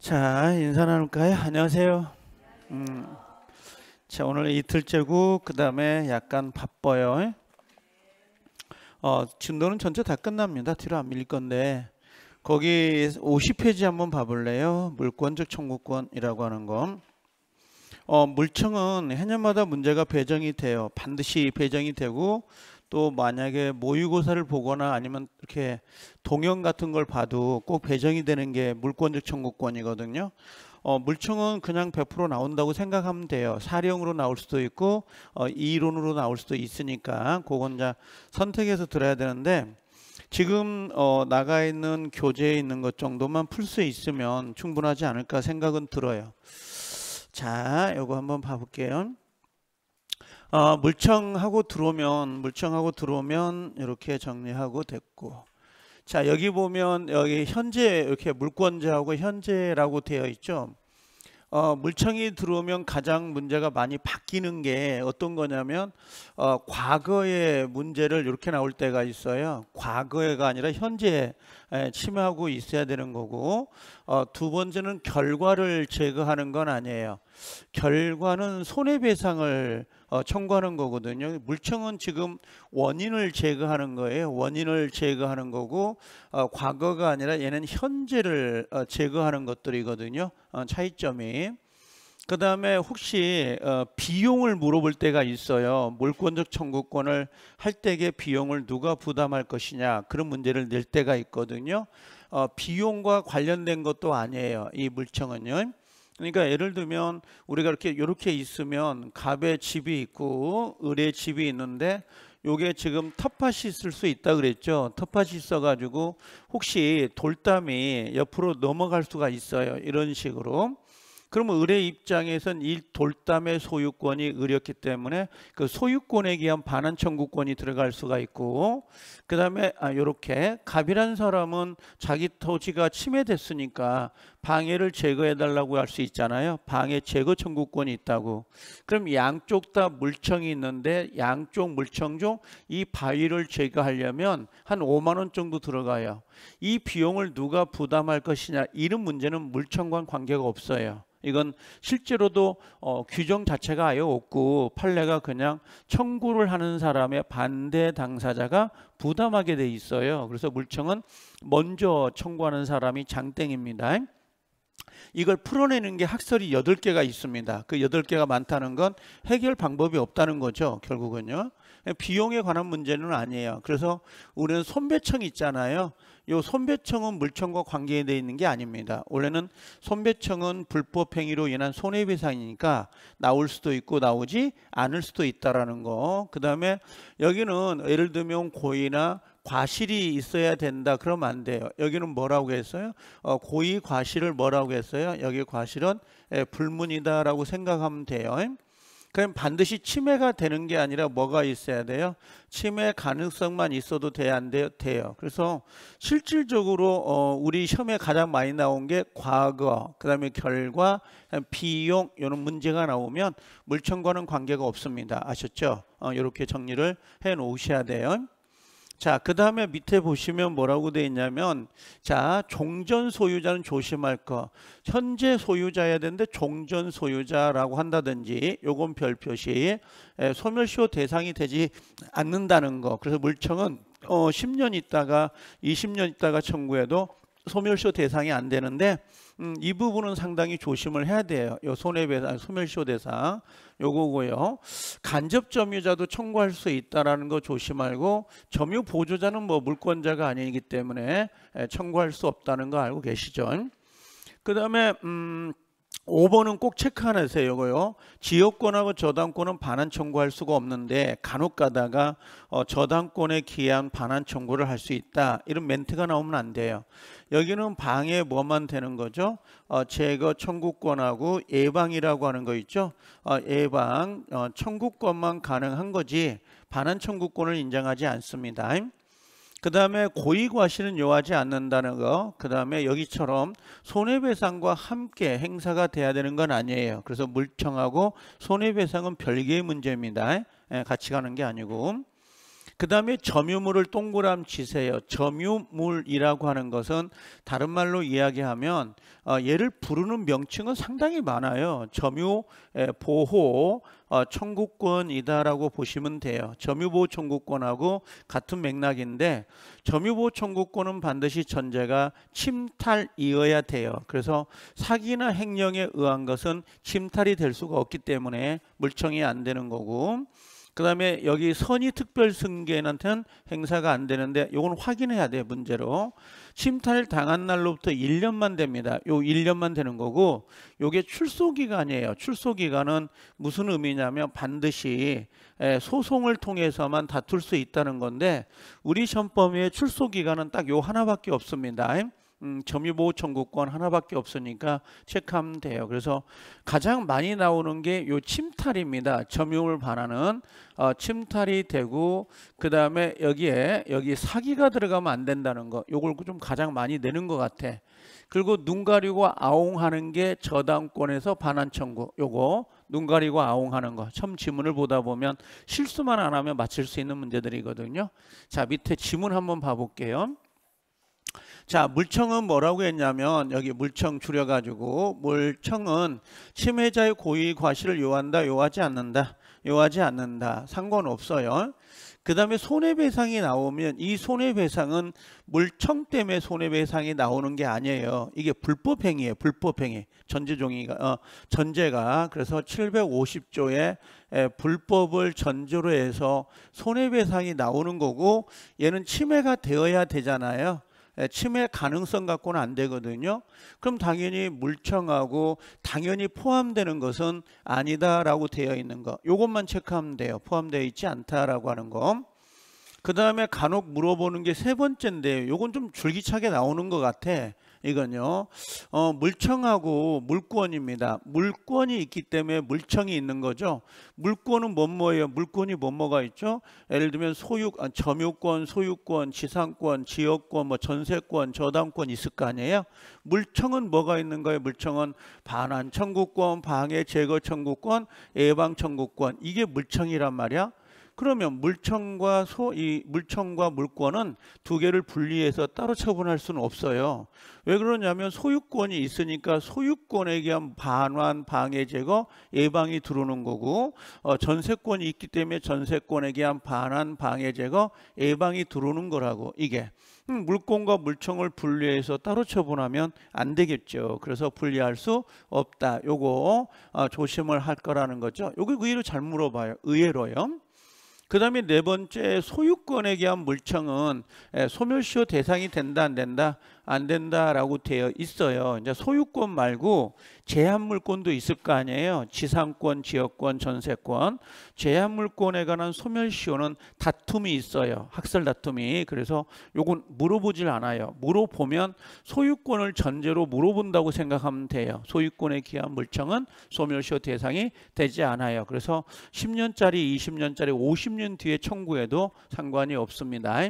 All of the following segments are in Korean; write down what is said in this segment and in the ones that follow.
자 인사 나눌까요? 안녕하세요. 음. 자 오늘 이틀째고 그 다음에 약간 바빠요. 어 진도는 전체 다 끝납니다. 뒤로 안 밀릴 건데 거기 50페이지 한번 봐볼래요? 물권적 청구권이라고 하는 거. 어 물청은 해년마다 문제가 배정이 돼요. 반드시 배정이 되고 또 만약에 모의고사를 보거나 아니면 이렇게 동영 같은 걸 봐도 꼭 배정이 되는 게 물권적 청구권이거든요. 어, 물총은 그냥 100% 나온다고 생각하면 돼요. 사령으로 나올 수도 있고 어, 이론으로 나올 수도 있으니까 그건 자 선택해서 들어야 되는데 지금 어, 나가 있는 교재에 있는 것 정도만 풀 수 있으면 충분하지 않을까 생각은 들어요. 자, 요거 한번 봐볼게요. 어, 물청하고 들어오면 물청하고 들어오면 이렇게 정리하고 됐고 자 여기 보면 여기 현재 이렇게 물권자하고 현재라고 되어 있죠 어, 물청이 들어오면 가장 문제가 많이 바뀌는 게 어떤 거냐면 어, 과거의 문제를 이렇게 나올 때가 있어요. 과거가 아니라 현재 침하고 있어야 되는 거고 어, 두 번째는 결과를 제거하는 건 아니에요. 결과는 손해배상을 어, 청구하는 거거든요. 물청은 지금 원인을 제거하는 거예요. 원인을 제거하는 거고 어, 과거가 아니라 얘는 현재를 어, 제거하는 것들이거든요. 어, 차이점이. 그 다음에 혹시 어, 비용을 물어볼 때가 있어요. 물권적 청구권을 할 때의 비용을 누가 부담할 것이냐 그런 문제를 낼 때가 있거든요. 어, 비용과 관련된 것도 아니에요. 이 물청은요. 그러니까 예를 들면 우리가 이렇게 이렇게 있으면 갑의 집이 있고 을의 집이 있는데 요게 지금 텃밭이 있을 수 있다 그랬죠. 텃밭이 있어가지고 혹시 돌담이 옆으로 넘어갈 수가 있어요. 이런 식으로. 그러면 을의 입장에선 이 돌담의 소유권이 을이었기 때문에 그 소유권에 기한 반환 청구권이 들어갈 수가 있고 그 다음에 아요렇게 갑이란 사람은 자기 토지가 침해됐으니까 방해를 제거해달라고 할 수 있잖아요. 방해 제거 청구권이 있다고. 그럼 양쪽 다 물청이 있는데 양쪽 물청 중 이 바위를 제거하려면 한 5만 원 정도 들어가요. 이 비용을 누가 부담할 것이냐 이런 문제는 물청과 관계가 없어요. 이건 실제로도 어, 규정 자체가 아예 없고 판례가 그냥 청구를 하는 사람의 반대 당사자가 부담하게 돼 있어요. 그래서 물청은 먼저 청구하는 사람이 장땡입니다. 이걸 풀어내는 게 학설이 8개가 있습니다. 그 8개가 많다는 건 해결 방법이 없다는 거죠. 결국은요. 비용에 관한 문제는 아니에요. 그래서 우리는 손배청 있잖아요. 요 손배청은 물청과 관계되어 있는 게 아닙니다. 원래는 손배청은 불법 행위로 인한 손해배상이니까 나올 수도 있고 나오지 않을 수도 있다라는 거. 그다음에 여기는 예를 들면 고의나 과실이 있어야 된다 그러면 안 돼요. 여기는 뭐라고 했어요? 어, 고의 과실을 뭐라고 했어요? 여기 과실은 예, 불문이다라고 생각하면 돼요. 그럼 반드시 침해가 되는 게 아니라 뭐가 있어야 돼요? 침해 가능성만 있어도 돼야 안 돼요? 돼요. 그래서 실질적으로 어, 우리 시험에 가장 많이 나온 게 과거, 그다음에 결과, 비용 이런 문제가 나오면 물청과는 관계가 없습니다. 아셨죠? 어, 이렇게 정리를 해 놓으셔야 돼요. 자, 그 다음에 밑에 보시면 뭐라고 되어 있냐면, 자, 종전 소유자는 조심할 거. 현재 소유자야 되는데 종전 소유자라고 한다든지, 요건 별표시, 예, 소멸시효 대상이 되지 않는다는 거. 그래서 물청은 어, 10년 있다가 20년 있다가 청구해도 소멸시효 대상이 안 되는데 음, 이 부분은 상당히 조심을 해야 돼요. 요 손해배상, 소멸시효 대상 요거고요. 간접 점유자도 청구할 수 있다라는 거 조심하고 점유 보조자는 뭐 물권자가 아니기 때문에 예, 청구할 수 없다는 거 알고 계시죠? 그다음에 음. 5번은 꼭 체크하세요. 이거요. 지역권하고 저당권은 반환 청구할 수가 없는데 간혹 가다가 어, 저당권에 기한 반환 청구를 할 수 있다. 이런 멘트가 나오면 안 돼요. 여기는 방해 뭐만 되는 거죠? 어, 제거 청구권하고 예방이라고 하는 거 있죠? 어, 예방 어, 청구권만 가능한 거지 반환 청구권을 인정하지 않습니다. 그 다음에 고의과실은 요하지 않는다는 거. 그 다음에 여기처럼 손해배상과 함께 행사가 돼야 되는 건 아니에요. 그래서 물청하고 손해배상은 별개의 문제입니다. 예, 같이 가는 게 아니고. 그 다음에 점유물을 동그람 치세요. 점유물이라고 하는 것은 다른 말로 이야기하면 어, 얘를 부르는 명칭은 상당히 많아요. 점유, 보호, 어, 청구권이다라고 보시면 돼요. 점유보호 청구권하고 같은 맥락인데 점유보호 청구권은 반드시 전제가 침탈이어야 돼요. 그래서 사기나 행령에 의한 것은 침탈이 될 수가 없기 때문에 물청이 안 되는 거고 그 다음에 여기 선의 특별승계인한테는 행사가 안 되는데 요건 확인해야 돼요 문제로 침탈 당한 날로부터 1년만 됩니다 요 1년만 되는 거고 요게 출소기간이에요 출소기간은 무슨 의미냐면 반드시 예, 소송을 통해서만 다툴 수 있다는 건데 우리 시험범위의 출소기간은 딱 요 하나밖에 없습니다 음, 점유보호 청구권 하나밖에 없으니까 체크하면 돼요. 그래서 가장 많이 나오는 게 요 침탈입니다. 점유물반환은 어, 침탈이 되고 그 다음에 여기에 여기 사기가 들어가면 안 된다는 거. 요걸 좀 가장 많이 내는 것 같아. 그리고 눈 가리고 아웅하는 게 저당권에서 반환 청구. 요거 눈 가리고 아웅하는 거. 처음 지문을 보다 보면 실수만 안 하면 맞출수 있는 문제들이거든요. 자 밑에 지문 한번 봐볼게요. 자, 물청은 뭐라고 했냐면 여기 물청 줄여 가지고 물청은 침해자의 고의 과실을 요한다, 요하지 않는다. 요하지 않는다. 상관없어요. 그 다음에 손해배상이 나오면 이 손해배상은 물청 때문에 손해배상이 나오는 게 아니에요. 이게 불법행위에요 불법행위. 전제종이가, 어, 전제가. 그래서 750조에 에, 불법을 전제로 해서 손해배상이 나오는 거고 얘는 침해가 되어야 되잖아요. 예, 침해 가능성 갖고는 안 되거든요. 그럼 당연히 물청하고 당연히 포함되는 것은 아니다라고 되어 있는 거. 이것만 체크하면 돼요. 포함되어 있지 않다라고 하는 거. 그 다음에 간혹 물어보는 게 세 번째인데요. 이건 좀 줄기차게 나오는 것 같아. 이건요. 어, 물청하고 물권입니다. 물권이 있기 때문에 물청이 있는 거죠. 물권은 뭔 뭐예요? 물권이 뭔 뭐가 있죠? 예를 들면 소유, 아, 점유권, 소유권, 지상권, 지역권, 뭐 전세권, 저당권 있을 거 아니에요? 물청은 뭐가 있는 거예요? 물청은 반환 청구권, 방해 제거 청구권, 예방 청구권 이게 물청이란 말이야. 그러면 물청과 소 이 물청과 물권은 두 개를 분리해서 따로 처분할 수는 없어요. 왜 그러냐면 소유권이 있으니까 소유권에 대한 반환, 방해 제거, 예방이 들어오는 거고 어, 전세권이 있기 때문에 전세권에 대한 반환, 방해 제거, 예방이 들어오는 거라고 이게 음, 물권과 물청을 분리해서 따로 처분하면 안 되겠죠. 그래서 분리할 수 없다. 요거 어, 조심을 할 거라는 거죠. 요거 의외로 잘 물어봐요. 의외로요. 그다음에 네 번째 소유권에 대한 물청은 소멸시효 대상이 된다 안 된다 안 된다라고 되어 있어요. 이제 소유권 말고 제한물권도 있을 거 아니에요. 지상권, 지역권, 전세권. 제한물권에 관한 소멸시효는 다툼이 있어요. 학설 다툼이. 그래서 요건 물어보질 않아요. 물어보면 소유권을 전제로 물어본다고 생각하면 돼요. 소유권에 기한 물청은 소멸시효 대상이 되지 않아요. 그래서 10년짜리, 20년짜리, 50년 뒤에 청구해도 상관이 없습니다.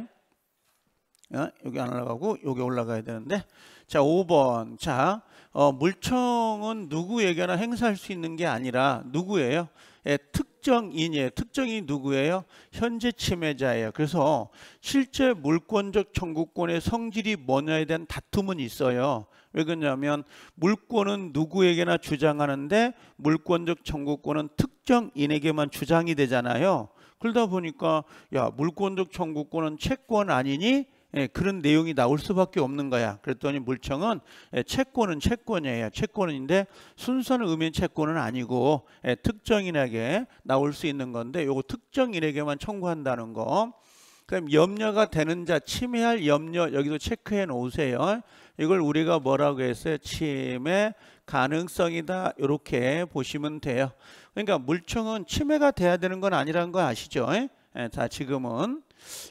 어, 여기 안 올라가고 여기 올라가야 되는데 자 5번 자 어, 물청은 누구에게나 행사할 수 있는 게 아니라 누구예요? 예, 특정인이에요. 특정이 누구예요? 현재 침해자예요. 그래서 실제 물권적 청구권의 성질이 뭐냐에 대한 다툼은 있어요. 왜 그러냐면 물권은 누구에게나 주장하는데 물권적 청구권은 특정인에게만 주장이 되잖아요. 그러다 보니까 야 물권적 청구권은 채권 아니니 예, 그런 내용이 나올 수밖에 없는 거야. 그랬더니 물청은 예, 채권은 채권이에요. 채권인데 순수한 의미의 채권은 아니고 예, 특정인에게 나올 수 있는 건데 요거 특정인에게만 청구한다는 거. 그럼 염려가 되는 자 침해할 염려 여기도 체크해 놓으세요. 이걸 우리가 뭐라고 했어요? 침해 가능성이다 이렇게 보시면 돼요. 그러니까 물청은 침해가 돼야 되는 건 아니라는 거 아시죠? 예, 자 지금은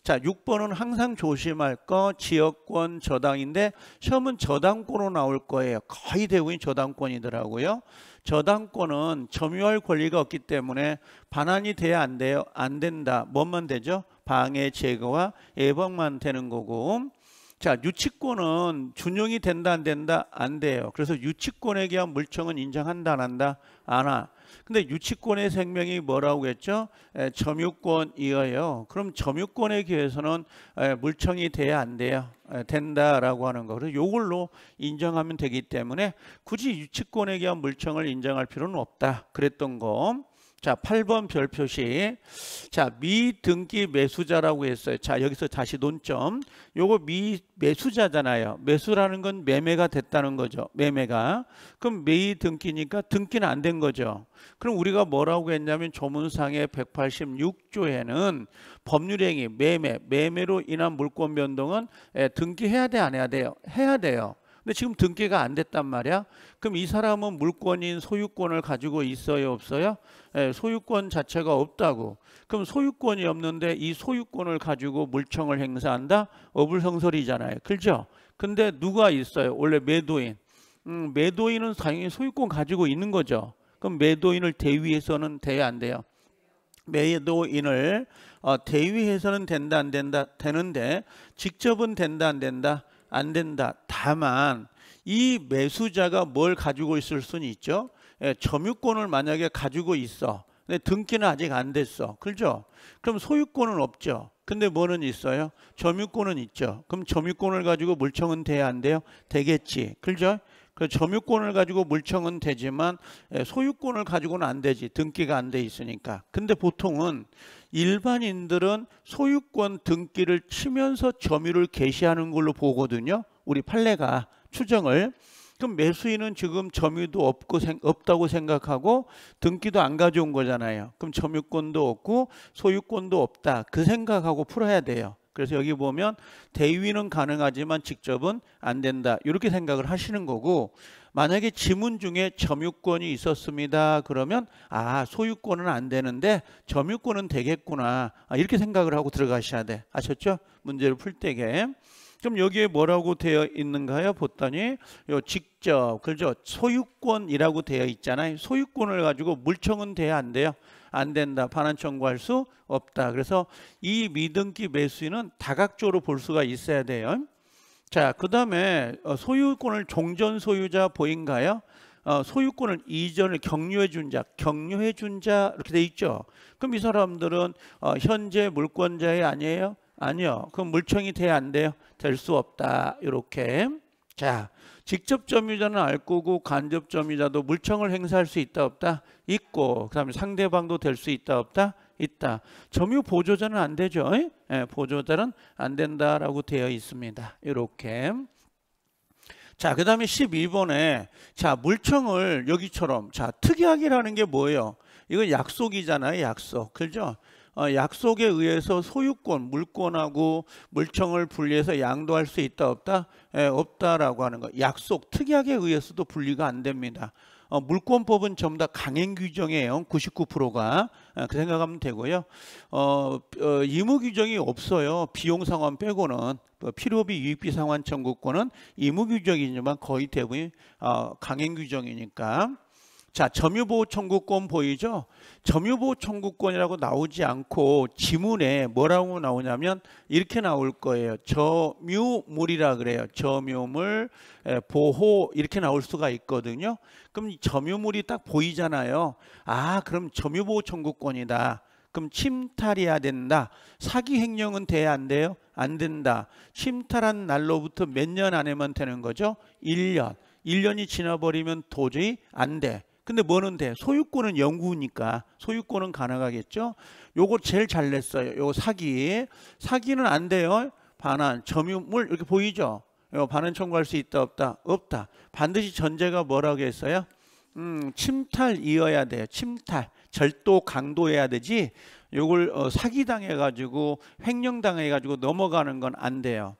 자 6번은 항상 조심할 거 지역권 저당인데 시험은 저당권으로 나올 거예요. 거의 대부분이 저당권이더라고요. 저당권은 점유할 권리가 없기 때문에 반환이 돼야 안 돼요. 안 된다. 뭔만 되죠? 방해 제거와 예방만 되는 거고 자, 유치권은 준용이 된다 안 된다 안 돼요. 그래서 유치권에 대한 물청은 인정한다 안 한다 안 하. 근데 유치권의 생명이 뭐라고 했죠? 에, 점유권이에요 그럼 점유권에 대해서는 에, 물청이 돼야 안 돼요. 에, 된다라고 하는 거. 그래서 요걸로 인정하면 되기 때문에 굳이 유치권에 대한 물청을 인정할 필요는 없다. 그랬던 거. 자, 8번 별 표시. 자, 미등기 매수자라고 했어요. 자, 여기서 다시 논점. 요거 미 매수자잖아요. 매수라는 건 매매가 됐다는 거죠. 매매가. 그럼 미등기니까 등기는 안 된 거죠. 그럼 우리가 뭐라고 했냐면 조문상의 186조에는 법률행위 매매, 매매로 인한 물권 변동은 예, 등기해야 돼, 안 해야 돼요? 해야 돼요. 근데 지금 등기가 안 됐단 말이야. 그럼 이 사람은 물권인 소유권을 가지고 있어요, 없어요? 예, 소유권 자체가 없다고. 그럼 소유권이 없는데 이 소유권을 가지고 물청을 행사한다? 어불성설이잖아요. 그죠? 렇 근데 누가 있어요? 원래 매도인. 음, 매도인은 당연히 소유권 가지고 있는 거죠. 그럼 매도인을 대위해서는 돼야 안 돼요? 매도인을 어, 대위해서는 된다 안 된다 되는데 직접은 된다 안 된다 안 된다. 다만 이 매수자가 뭘 가지고 있을 수는 있죠. 예, 점유권을 만약에 가지고 있어. 근데 등기는 아직 안 됐어. 그죠? 렇 그럼 소유권은 없죠. 근데 뭐는 있어요? 점유권은 있죠. 그럼 점유권을 가지고 물청은 돼야 안 돼요? 되겠지. 그죠? 렇그 점유권을 가지고 물청은 되지만 예, 소유권을 가지고는 안 되지. 등기가 안 돼 있으니까. 근데 보통은 일반인들은 소유권 등기를 치면서 점유를 개시하는 걸로 보거든요. 우리 판례가 추정을 그럼 매수인은 지금 점유도 없고 없다고 생각하고 등기도 안 가져온 거잖아요. 그럼 점유권도 없고 소유권도 없다. 그 생각하고 풀어야 돼요. 그래서 여기 보면 대위는 가능하지만 직접은 안 된다. 이렇게 생각을 하시는 거고 만약에 지문 중에 점유권이 있었습니다. 그러면 아 소유권은 안 되는데 점유권은 되겠구나. 아, 이렇게 생각을 하고 들어가셔야 돼. 아셨죠? 문제를 풀 때게. 그럼 여기에 뭐라고 되어 있는가요? 보더니 요 직접 그죠 소유권이라고 되어 있잖아요. 소유권을 가지고 물청은 돼야 안 돼요. 안 된다. 반환 청구할 수 없다. 그래서 이 미등기 매수인은 다각적으로 볼 수가 있어야 돼요. 자, 그 다음에 어, 소유권을 종전 소유자 보인가요? 어, 소유권을 이전을 격려해준 자, 격려해준 자 이렇게 돼 있죠. 그럼 이 사람들은 어, 현재 물권자의 아니에요? 아니요. 그럼 물청이 돼야 안 돼요? 될 수 없다. 이렇게. 자, 직접 점유자는 알 거고 간접 점유자도 물청을 행사할 수 있다 없다 있고 그다음에 상대방도 될 수 있다 없다 있다. 점유 보조자는 안 되죠. 예? 예, 보조자는 안 된다라고 되어 있습니다. 이렇게. 자, 그 다음에 12번에 자, 물청을 여기처럼 자, 특약이라는 게 뭐예요? 이건 약속이잖아요, 약속. 그죠? 어, 약속에 의해서 소유권, 물권하고 물청을 분리해서 양도할 수 있다 없다? 에, 예, 없다라고 하는 거. 약속, 특약에 의해서도 분리가 안 됩니다. 어, 물권법은 전부 다 강행 규정이에요. 99%가 아, 예, 그 생각하면 되고요. 어, 어, 의무 규정이 없어요. 비용 상환 빼고는 뭐 필요비 유익비 상환 청구권은 의무 규정이지만 거의 대부분 어, 강행 규정이니까. 자, 점유보호청구권 보이죠? 점유보호청구권이라고 나오지 않고 지문에 뭐라고 나오냐면 이렇게 나올 거예요. 점유물이라 그래요. 점유물, 예, 보호 이렇게 나올 수가 있거든요. 그럼 점유물이 딱 보이잖아요. 아, 그럼 점유보호청구권이다. 그럼 침탈해야 된다. 사기 횡령은 돼야 안 돼요? 안 된다. 침탈한 날로부터 몇 년 안에만 되는 거죠? 1년. 1년이 지나버리면 도저히 안 돼. 근데 뭐는 돼? 소유권은 영구니까 소유권은 가능하겠죠. 요거 제일 잘 냈어요. 요 사기. 사기는 안 돼요. 반환, 점유물 이렇게 보이죠. 요 반환 청구할 수 있다 없다? 없다. 반드시 전제가 뭐라고 했어요? 음, 침탈이어야 돼요. 침탈. 절도 강도해야 되지. 요걸 어, 사기 당해 가지고 횡령 당해 가지고 넘어가는 건 안 돼요.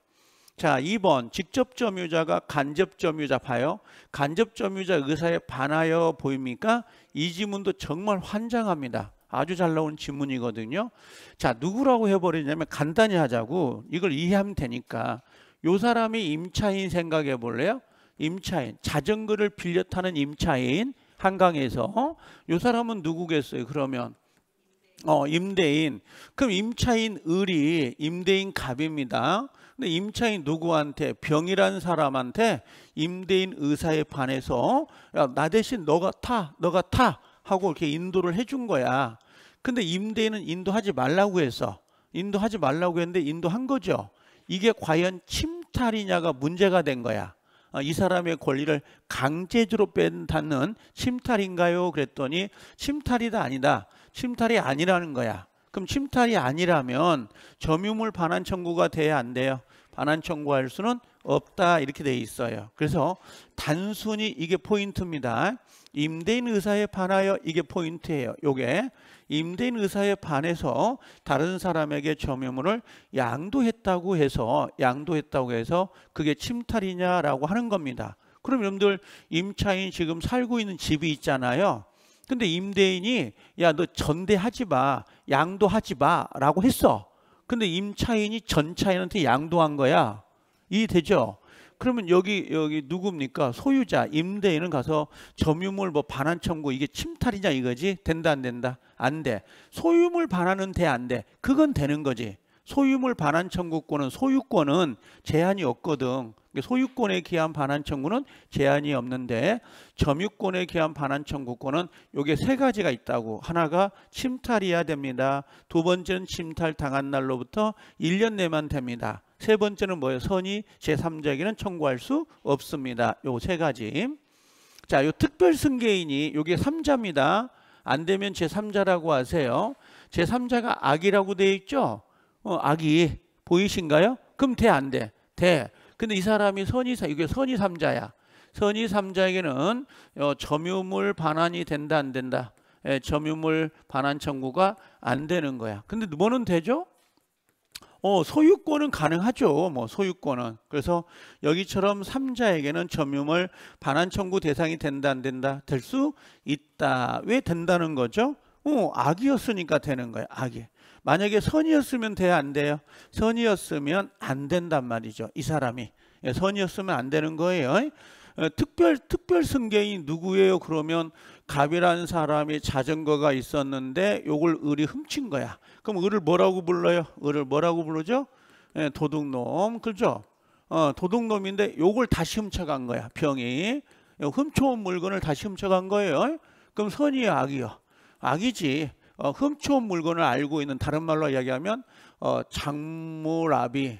자, 2번 직접 점유자가 간접 점유자 봐요. 간접 점유자 의사에 반하여 보입니까? 이 지문도 정말 환장합니다. 아주 잘 나온 지문이거든요. 자, 누구라고 해버리냐면 간단히 하자고 이걸 이해하면 되니까 요 사람이 임차인 생각해 볼래요? 임차인, 자전거를 빌려 타는 임차인 한강에서 요 사람은 누구겠어요? 그러면 어, 임대인. 그럼 임차인 을이 임대인 갑입니다. 근데 임차인 누구한테 병이란 사람한테 임대인 의사에 반해서 야, 나 대신 너가 타 너가 타 하고 이렇게 인도를 해준 거야. 근데 임대인은 인도하지 말라고 해서 인도하지 말라고 했는데 인도한 거죠. 이게 과연 침탈이냐가 문제가 된 거야. 어, 이 사람의 권리를 강제적으로 뺀다는 침탈인가요? 그랬더니 침탈이다 아니다. 침탈이 아니라는 거야. 그럼 침탈이 아니라면 점유물 반환 청구가 돼야 안 돼요. 반환 청구할 수는 없다 이렇게 돼 있어요. 그래서 단순히 이게 포인트입니다. 임대인 의사에 반하여 이게 포인트예요. 요게 임대인 의사에 반해서 다른 사람에게 점유물을 양도했다고 해서 양도했다고 해서 그게 침탈이냐라고 하는 겁니다. 그럼 여러분들 임차인 지금 살고 있는 집이 있잖아요. 근데 임대인이 야 너 전대하지 마 양도하지 마라고 했어. 근데 임차인이 전차인한테 양도한 거야. 이해되죠? 그러면 여기 여기 누굽니까? 소유자 임대인은 가서 점유물 뭐 반환 청구 이게 침탈이냐 이거지? 된다 안 된다? 안 돼. 소유물 반환은 돼 안 돼. 그건 되는 거지. 소유물 반환 청구권은 소유권은 제한이 없거든. 소유권에 기한 반환 청구는 제한이 없는데 점유권에 기한 반환 청구권은 요게 세 가지가 있다고 하나가 침탈이야 됩니다. 두 번째는 침탈 당한 날로부터 1년 내만 됩니다. 세 번째는 뭐예요? 선이 제3자에게는 청구할 수 없습니다. 요 세 가지. 자, 요 특별 승계인이 요게 3자입니다. 안 되면 제3자라고 하세요. 제3자가 악이라고 돼 있죠? 어, 악이 보이신가요? 그럼 돼안 돼? 돼. 근데 이 사람이 선이 이게 선이 삼자야. 선이 삼자에게는 어, 점유물 반환이 된다 안 된다. 예, 점유물 반환 청구가 안 되는 거야. 근데 뭐는 되죠? 어, 소유권은 가능하죠. 뭐 소유권은. 그래서 여기처럼 삼자에게는 점유물 반환 청구 대상이 된다 안 된다. 될 수 있다. 왜 된다는 거죠? 어, 악이었으니까 되는 거예요. 악이. 만약에 선이었으면 돼야안 돼요? 선이었으면 안 된단 말이죠. 이 사람이. 예, 선이었으면 안 되는 거예요. 어, 특별 특별 승객이 누구예요? 그러면 갑이라는 사람이 자전거가 있었는데 요걸 을이 훔친 거야. 그럼 을을 뭐라고 불러요? 을을 뭐라고 부르죠? 예, 도둑놈. 그죠? 어, 도둑놈인데 요걸 다시 훔쳐간 거야. 병이. 훔쳐온 물건을 다시 훔쳐간 거예요. 그럼 선이야, 악이요? 악이지 어, 훔쳐온 물건을 알고 있는 다른 말로 이야기하면 어, 장물아비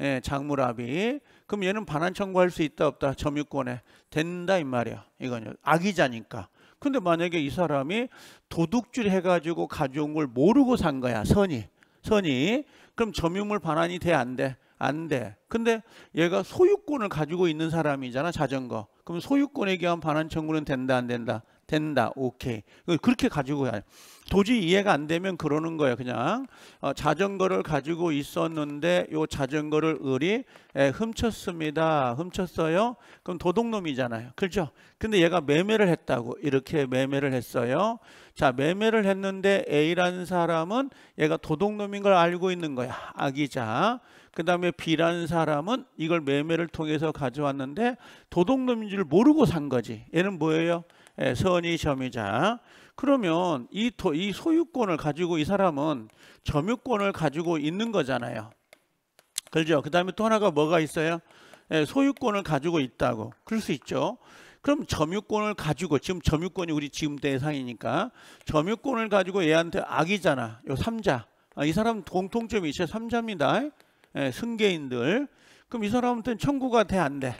예, 장물아비 그럼 얘는 반환 청구할 수 있다 없다 점유권에 된다 이 말이야 이건 악의자니까 근데 만약에 이 사람이 도둑질 해가지고 가져온 걸 모르고 산 거야 선이 선이 그럼 점유물 반환이 돼 안 돼? 안 돼. 근데 얘가 소유권을 가지고 있는 사람이잖아 자전거. 그럼 소유권에 대한 반환 청구는 된다 안 된다? 된다. 오케이. 그렇게 가지고 가요. 도저히 이해가 안 되면 그러는 거예요. 그냥 어, 자전거를 가지고 있었는데 요 자전거를 을이 에, 훔쳤습니다. 훔쳤어요. 그럼 도둑놈이잖아요. 그렇죠? 근데 얘가 매매를 했다고 이렇게 매매를 했어요. 자, 매매를 했는데 A라는 사람은 얘가 도둑놈인 걸 알고 있는 거야. 아기자. 그 다음에 B라는 사람은 이걸 매매를 통해서 가져왔는데 도둑놈인 줄 모르고 산 거지. 얘는 뭐예요? 예, 선의 점유자 그러면 이, 도, 이 소유권을 가지고 이 사람은 점유권을 가지고 있는 거잖아요. 그죠그 다음에 또 하나가 뭐가 있어요? 예, 소유권을 가지고 있다고. 그럴 수 있죠. 그럼 점유권을 가지고 지금 점유권이 우리 지금 대상이니까 점유권을 가지고 얘한테 악이잖아. 요 삼자. 아, 이 사람 공통점이 있어요. 삼자입니다. 에, 예, 승계인들. 그럼 이 사람한테는 청구가 돼 안 돼?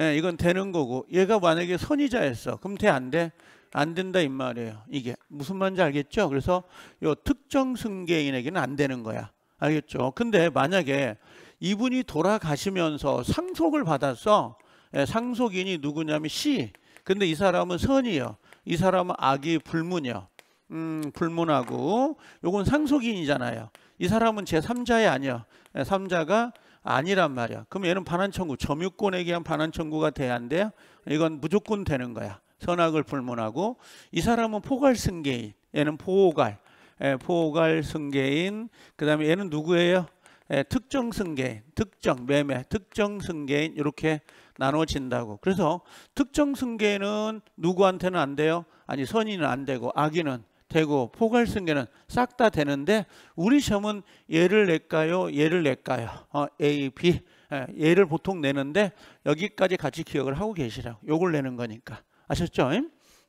예, 이건 되는 거고 얘가 만약에 선의자였어. 그럼 돼 안 돼? 안 된다 이 말이에요. 이게 무슨 말인지 알겠죠? 그래서 요 특정 승계인에게는 안 되는 거야. 알겠죠? 근데 만약에 이분이 돌아가시면서 상속을 받았어. 예, 상속인이 누구냐면 씨 근데 이 사람은 선이요. 이 사람은 아기 불문이요. 음, 불문하고 요건 상속인이잖아요. 이 사람은 제3자의 아니요. 예, 3자가 아니란 말이야. 그럼 얘는 반환 청구, 점유권에 의한 반환 청구가 돼야 한대요. 이건 무조건 되는 거야. 선악을 불문하고 이 사람은 포괄 승계인, 얘는 포괄, 예, 포괄 승계인. 그다음에 얘는 누구예요? 예, 특정 승계인, 특정 매매, 특정 승계인 이렇게 나눠진다고. 그래서 특정 승계인은 누구한테는 안 돼요? 아니 선인은 안 되고 악인은 되고 포괄 승계는 싹 다 되는데 우리 시험은 얘를 낼까요? 얘를 낼까요? 어, A, B 얘를 예, 보통 내는데 여기까지 같이 기억을 하고 계시라고 요걸 내는 거니까 아셨죠?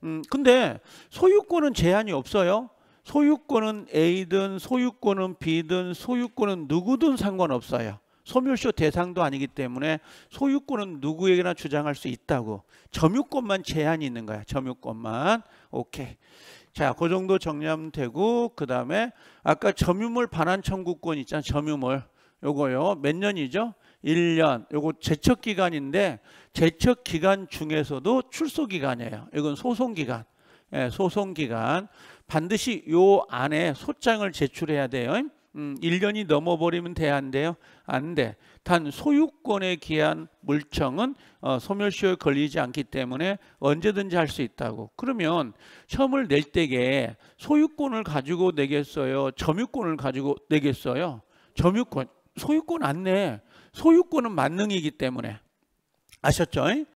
음, 근데 소유권은 제한이 없어요. 소유권은 A든 소유권은 B든 소유권은 누구든 상관없어요. 소멸시효 대상도 아니기 때문에 소유권은 누구에게나 주장할 수 있다고. 점유권만 제한이 있는 거야. 점유권만. 오케이. 자, 그 정도 정리하면 되고 그 다음에 아까 점유물 반환 청구권 있잖아. 점유물. 요거요. 몇 년이죠? 1년. 요거 제척 기간인데 제척 기간 중에서도 출소 기간이에요. 이건 소송 기간. 예, 소송 기간. 반드시 요 안에 소장을 제출해야 돼요. 음, 1년이 넘어버리면 돼안돼요? 안 돼. 단 소유권에 기한 물청은 어, 소멸시효에 걸리지 않기 때문에 언제든지 할 수 있다고. 그러면 처음을낼 때에 소유권을 가지고 내겠어요? 점유권을 가지고 내겠어요? 점유권. 소유권 안 내. 소유권은 만능이기 때문에. 아셨죠?